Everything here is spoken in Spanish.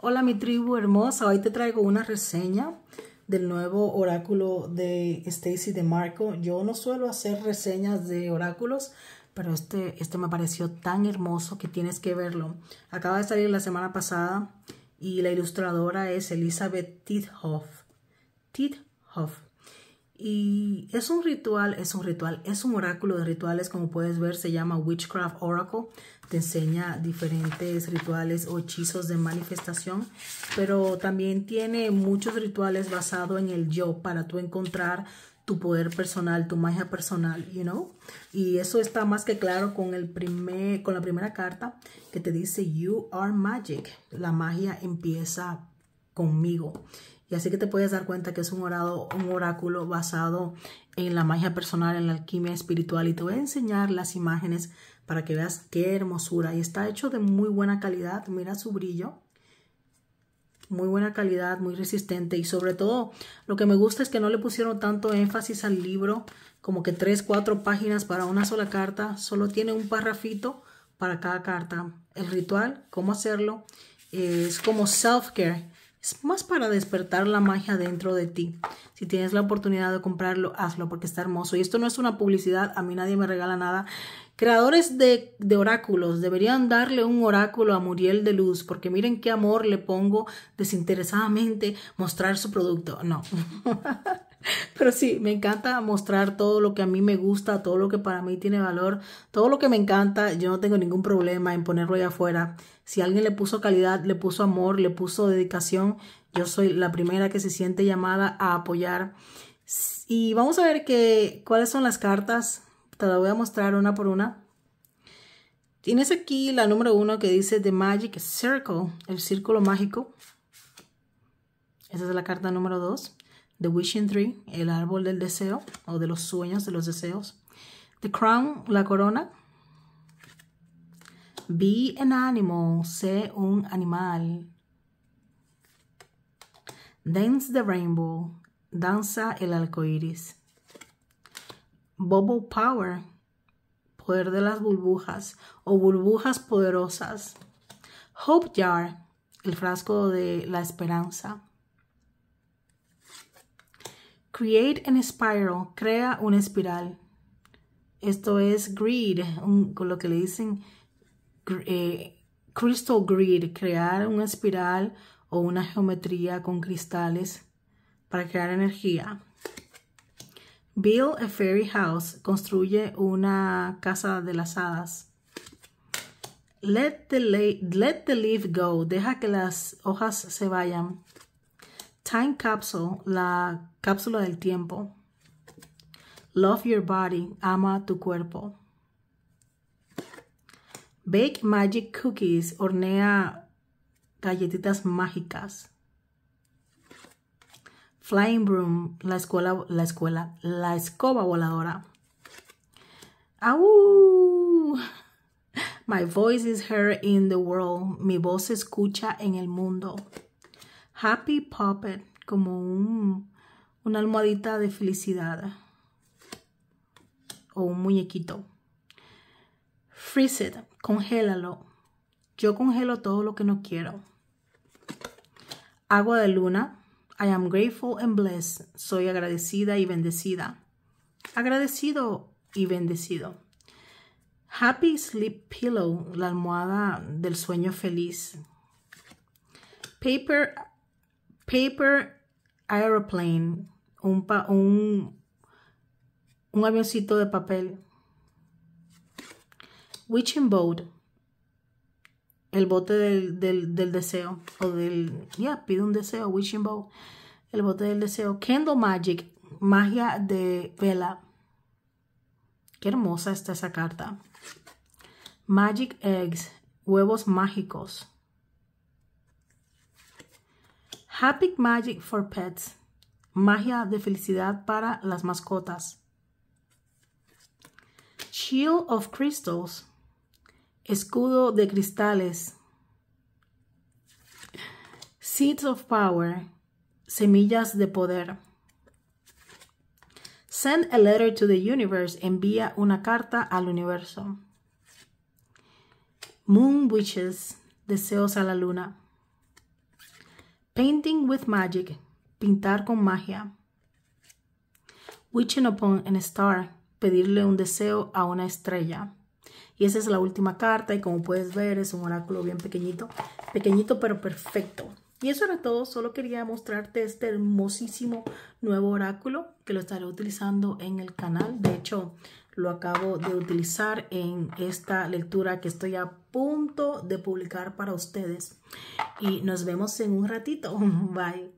Hola mi tribu hermosa, hoy te traigo una reseña del nuevo oráculo de Stacy DeMarco. Yo no suelo hacer reseñas de oráculos, pero este, este me pareció tan hermoso que tienes que verlo. Acaba de salir la semana pasada y la ilustradora es Elizabeth Tithoff. Tidhoff, y es un ritual, es un ritual, es un oráculo de rituales, como puedes ver, se llama Witchcraft Oracle. Te enseña diferentes rituales o hechizos de manifestación, pero también tiene muchos rituales basados en el yo para tú encontrar tu poder personal, tu magia personal, you know? Y eso está más que claro con, el primer, con la primera carta que te dice You are magic. La magia empieza conmigo. Y así que te puedes dar cuenta que es un, orado, un oráculo basado en la magia personal, en la alquimia espiritual. Y te voy a enseñar las imágenes para que veas qué hermosura. Y está hecho de muy buena calidad. Mira su brillo. Muy buena calidad, muy resistente. Y sobre todo, lo que me gusta es que no le pusieron tanto énfasis al libro, como que tres, cuatro páginas para una sola carta. Solo tiene un parrafito para cada carta. El ritual, cómo hacerlo, es como self-care es más para despertar la magia dentro de ti. Si tienes la oportunidad de comprarlo, hazlo porque está hermoso. Y esto no es una publicidad, a mí nadie me regala nada. Creadores de, de, oráculos, deberían darle un oráculo a Muriel de Luz, porque miren qué amor le pongo desinteresadamente mostrar su producto. No. Pero sí, me encanta mostrar todo lo que a mí me gusta, todo lo que para mí tiene valor, todo lo que me encanta. Yo no tengo ningún problema en ponerlo allá afuera. Si alguien le puso calidad, le puso amor, le puso dedicación, yo soy la primera que se siente llamada a apoyar. Y vamos a ver qué cuáles son las cartas. Te las voy a mostrar una por una. Tienes aquí la número uno que dice The Magic Circle, el círculo mágico. Esa es la carta número dos. The Wishing Tree, el árbol del deseo o de los sueños, de los deseos. The Crown, la corona. Be an animal, sé un animal. Dance the rainbow, danza el arco iris. Bubble power, poder de las burbujas o burbujas poderosas. Hope jar, el frasco de la esperanza. Create an spiral, crea una espiral. Esto es grid, con lo que le dicen eh, crystal grid, crear una espiral o una geometría con cristales para crear energía. Build a fairy house, construye una casa de las hadas. let the leaf go, deja que las hojas se vayan. Time Capsule, la cápsula del tiempo. Love Your Body, ama tu cuerpo. Bake Magic Cookies, hornea galletitas mágicas. Flying Broom, la escuela, la escuela, la escoba voladora. My voice is heard in the world. Mi voz se escucha en el mundo. Happy Puppet, como una almohadita de felicidad o un muñequito. Freeze it, congélalo. Yo congelo todo lo que no quiero. Agua de luna. I am grateful and blessed. Soy agradecida y bendecida. Agradecido y bendecido. Happy Sleep Pillow, la almohada del sueño feliz. Paper paper aeroplane, un, pa, un, un avioncito de papel. Witching boat, el bote del, del, del deseo, o del, ya, yeah, pide un deseo, witching boat, el bote del deseo. Candle magic, magia de vela. Qué hermosa está esa carta. Magic eggs, huevos mágicos. Happy Magic for Pets. Magia de felicidad para las mascotas. Shield of Crystals. Escudo de cristales. Seeds of Power. Semillas de poder. Send a letter to the universe. Envía una carta al universo. Moon Witches, Deseos a la luna. Painting with magic. Pintar con magia. Wishing upon a star. Pedirle un deseo a una estrella. Y esa es la última carta y como puedes ver es un oráculo bien pequeñito. Pequeñito pero perfecto. Y eso era todo, solo quería mostrarte este hermosísimo nuevo oráculo que lo estaré utilizando en el canal. De hecho, lo acabo de utilizar en esta lectura que estoy a punto de publicar para ustedes. Y nos vemos en un ratito. Bye.